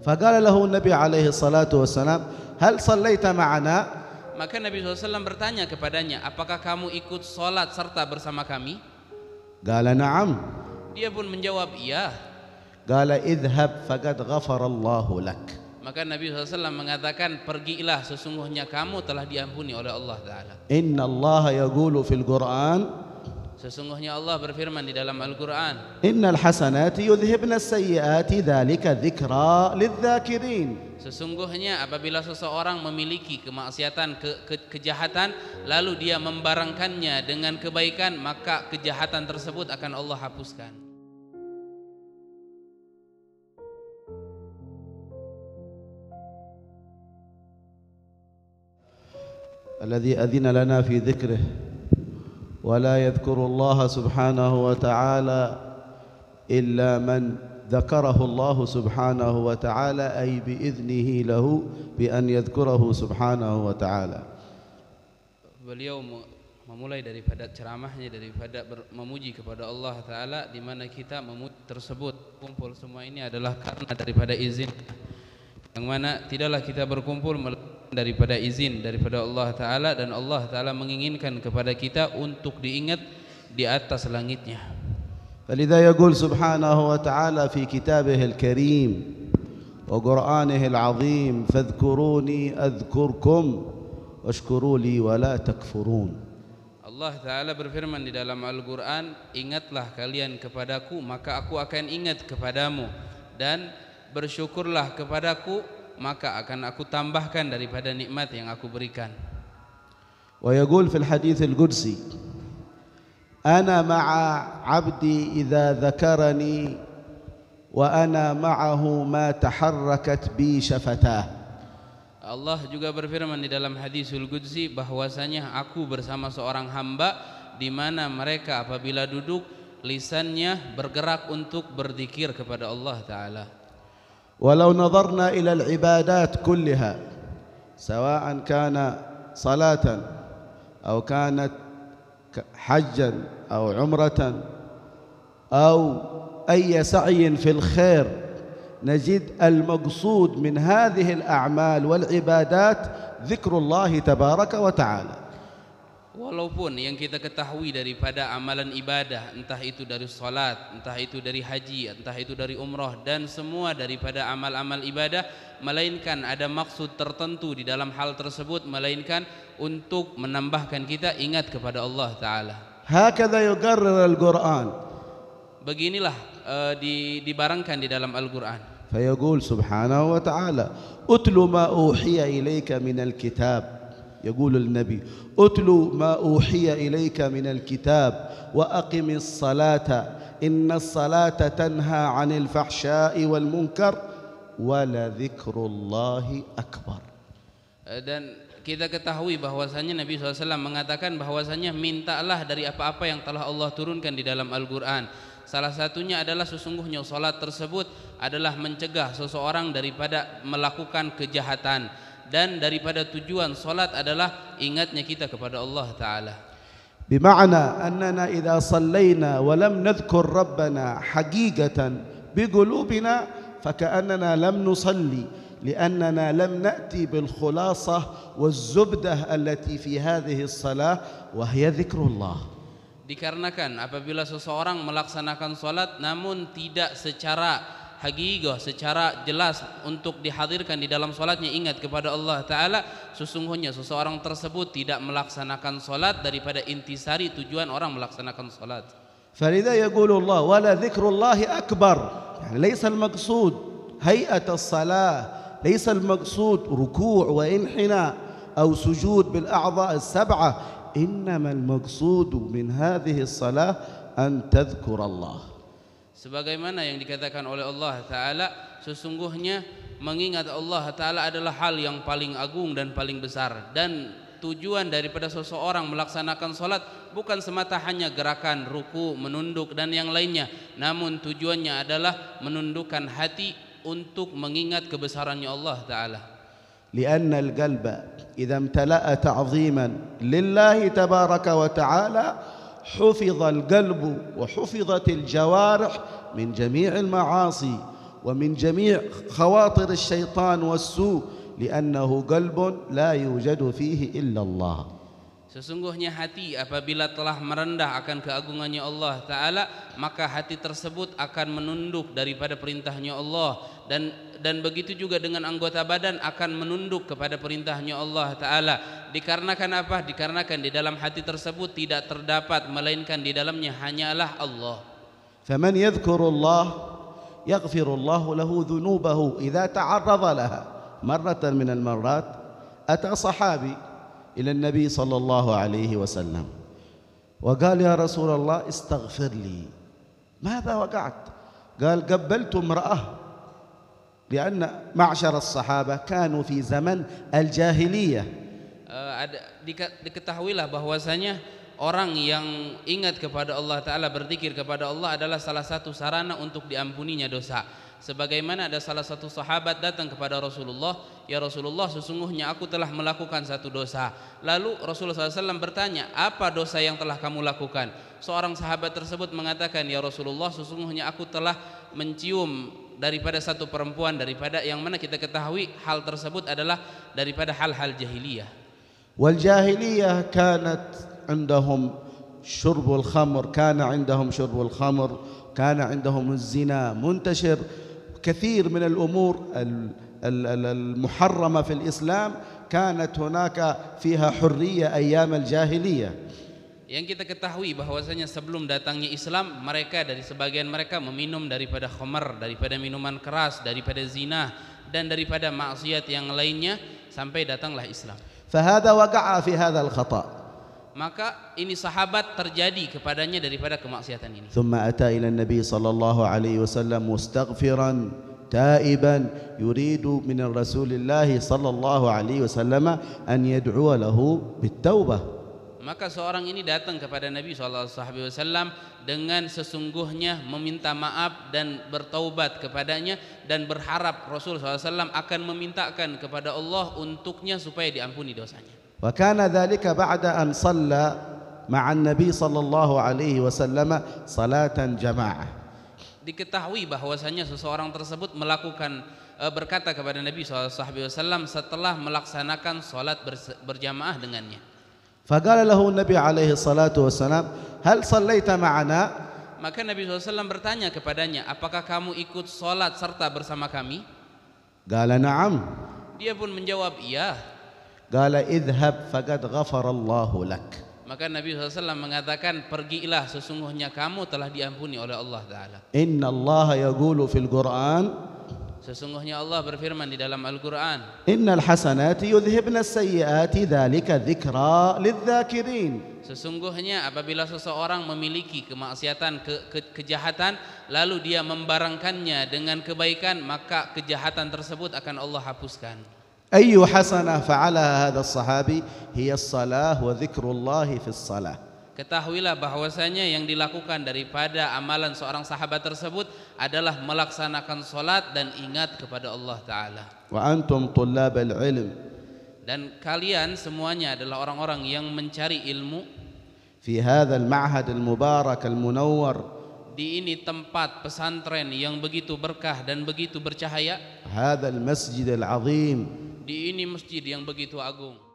Fakala lahu Nabi alaihi salatu wasalam, "Hal sallaita ma'ana?" Maka Nabi SAW bertanya kepadanya, "Apakah kamu ikut salat serta bersama kami?" Gala na'am. Dia pun menjawab, "Iya." Gala idhab faqad ghafara Allah lak. Maka Nabi SAW mengatakan, "Pergilah sesungguhnya kamu telah diampuni oleh Allah Taala." Inna Allah yaqulu fil Quran, Sesungguhnya Allah berfirman di dalam Al-Quran. Innal hasanati yudhibna sayyiati dhalika dhikra lidhakirin. Sesungguhnya apabila seseorang memiliki kemaksiatan, ke, ke, kejahatan, lalu dia membarangkannya dengan kebaikan, maka kejahatan tersebut akan Allah hapuskan. al adzina lana fi dhikrih. ولا يذكر الله سبحانه وتعالى إلا من ذكره الله سبحانه وتعالى أي بإذنه له بأن يذكره سبحانه وتعالى واليوم memulai daripada ceramahnya daripada memuji kepada Allah Taala di mana kita memuji tersebut kumpul semua ini adalah karena daripada izin yang mana tidaklah kita berkumpul melalui daripada izin daripada Allah Taala dan Allah Taala menginginkan kepada kita untuk diingat di atas langitnya. Falidha yaqul subhanahu wa ta'ala fi kitabihi al-karim wa Qur'anihi al-azim fadzkuruni, adhkurkum ashkuruli, wa la takfurun. Allah Taala berfirman di dalam Al-Qur'an, ingatlah kalian kepadaku maka aku akan ingat kepadamu dan bersyukurlah kepadaku maka akan aku tambahkan daripada nikmat yang aku berikan. Wa yaqul fil hadis al-Qudsi Ana ma'a 'abdi idza dzakarani wa ana ma'ahu ma taharrakat bi shafatah. Allah juga berfirman di dalam hadis al-Qudsi bahwasanya aku bersama seorang hamba di mana mereka apabila duduk lisannya bergerak untuk berzikir kepada Allah taala. ولو نظرنا إلى العبادات كلها سواء كان صلاة أو كانت حجا أو عمرة أو أي سعي في الخير نجد المقصود من هذه الأعمال والعبادات ذكر الله تبارك وتعالى walaupun yang kita ketahui daripada amalan ibadah entah itu dari salat entah itu dari haji entah itu dari umrah dan semua daripada amal-amal ibadah melainkan ada maksud tertentu di dalam hal tersebut melainkan untuk menambahkan kita ingat kepada Allah taala hakadha al Qur'an. beginilah uh, di, dibarangkan di dalam al Qur'an. fayaqul subhanahu wa taala utlu ma uhiya ilaika min alkitab يقول النبي أتل ما أوحي إليك من الكتاب وأقم الصلاة إن الصلاة تنهى عن الفحشاء والمنكر ولذكر الله أكبر eh, dan kita ketahui bahwasanya Nabi SAW mengatakan bahwasanya mintalah dari apa-apa yang telah Allah turunkan di dalam Al-Quran Salah satunya adalah sesungguhnya solat tersebut adalah mencegah seseorang daripada melakukan kejahatan. dan daripada tujuan solat adalah ingatnya kita kepada Allah Ta'ala بمعنى أننا إذا صلينا ولم نذكر ربنا حقيقة بقلوبنا فكأننا لم نصلي لأننا لم نأتي بالخلاصة والزبدة التي في هذه الصلاة وهي ذكر الله Dikarenakan apabila seseorang melaksanakan solat namun tidak secara hakikat secara jelas untuk dihadirkan di dalam solatnya ingat kepada Allah Taala sesungguhnya seseorang tersebut tidak melaksanakan solat daripada intisari tujuan orang melaksanakan solat. Falida yaqulu Allah wala dzikrullah akbar. Yani ليس المقصود هيئه الصلاه ليس المقصود ركوع وانحناء او سجود بالاعضاء السبعه انما المقصود من هذه الصلاه ان تذكر الله sebagaimana yang dikatakan oleh Allah Ta'ala sesungguhnya mengingat Allah Ta'ala adalah hal yang paling agung dan paling besar dan tujuan daripada seseorang melaksanakan sholat bukan semata hanya gerakan ruku menunduk dan yang lainnya namun tujuannya adalah menundukkan hati untuk mengingat kebesarannya Allah Ta'ala لأن القلب إذا امتلأ تعظيما لله تبارك وتعالى حفظ القلب وحفظت الجوارح من جميع المعاصي ومن جميع خواطر الشيطان والسوء لأنه قلب لا يوجد فيه إلا الله Sesungguhnya hati apabila telah merendah akan keagungannya Allah Ta'ala Maka hati tersebut akan menunduk daripada perintahnya Allah Dan dan begitu juga dengan anggota badan akan menunduk kepada perintahnya Allah Ta'ala dikarenakan apa? Dikarenakan di dalam hati tersebut tidak terdapat melainkan di dalamnya hanyalah Allah. فمن يذكر الله يغفر الله له ذنوبه إذا تعرض لها مرة من المرات أتى صحابي إلى النبي صلى الله عليه وسلم وقال يا رسول الله استغفر لي ماذا وقعت قال قبلت امرأة لأن معشر الصحابة كانوا في زمن الجاهلية Eh, ada diketahuilah bahwasanya orang yang ingat kepada Allah taala berzikir kepada Allah adalah salah satu sarana untuk diampuninya dosa sebagaimana ada salah satu sahabat datang kepada Rasulullah ya Rasulullah sesungguhnya aku telah melakukan satu dosa lalu Rasulullah SAW bertanya apa dosa yang telah kamu lakukan seorang sahabat tersebut mengatakan ya Rasulullah sesungguhnya aku telah mencium daripada satu perempuan daripada yang mana kita ketahui hal tersebut adalah daripada hal-hal jahiliyah والجاهلية كانت عندهم شرب الخمر كان عندهم شرب الخمر كان عندهم الزنا منتشر كثير من الأمور المحرمة في الإسلام كانت هناك فيها حرية أيام الجاهلية Yang kita ketahui bahwasanya sebelum datangnya Islam, mereka dari sebagian mereka meminum daripada khamar, daripada minuman keras, daripada zina dan daripada maksiat yang lainnya sampai datanglah Islam. فهذا وقع في هذا الخطأ maka ini sahabat terjadi kepadanya daripada kemaksiatan ini. ثم أتى إلى النبي صلى الله عليه وسلم مستغفرا تائبا يريد من الرسول الله صلى الله عليه وسلم أن يدعو له بالتوبة. Maka seorang ini datang kepada Nabi SAW dengan sesungguhnya meminta maaf dan bertaubat kepadanya dan berharap Rasul SAW akan memintakan kepada Allah untuknya supaya diampuni dosanya. وكان ذلك بعد أن صلى مع النبي صلى الله عليه وسلم صلاة جماعة. diketahui bahwasannya seseorang tersebut melakukan eh, berkata kepada Nabi SAW setelah melaksanakan solat berjamaah dengannya. فقال له النبي عليه الصلاة والسلام هل صليت معنا maka Nabi SAW bertanya kepadanya apakah kamu ikut sholat serta bersama kami gala na'am dia pun menjawab iya gala idhab fagad ghafarallahu lak maka Nabi SAW mengatakan pergilah sesungguhnya kamu telah diampuni oleh Allah Ta'ala inna Allah yagulu fil Qur'an Sesungguhnya Allah berfirman di dalam Al-Quran. Innal hasanati yudhibna sayyiati dhalika dhikra lidhakirin. Sesungguhnya apabila seseorang memiliki kemaksiatan, ke, ke, kejahatan, lalu dia membarangkannya dengan kebaikan, maka kejahatan tersebut akan Allah hapuskan. Ayu hasanah fa'ala hadha sahabi hiya salah wa dhikrullahi fi salah ketahuilah bahwasanya yang dilakukan daripada amalan seorang sahabat tersebut adalah melaksanakan solat dan ingat kepada Allah Taala. Wa antum tullab ilm. Dan kalian semuanya adalah orang-orang yang mencari ilmu. Fi hadha mahad al-mubarak al-munawwar. Di ini tempat pesantren yang begitu berkah dan begitu bercahaya. Hadha masjid al-azim. Di ini masjid yang begitu agung.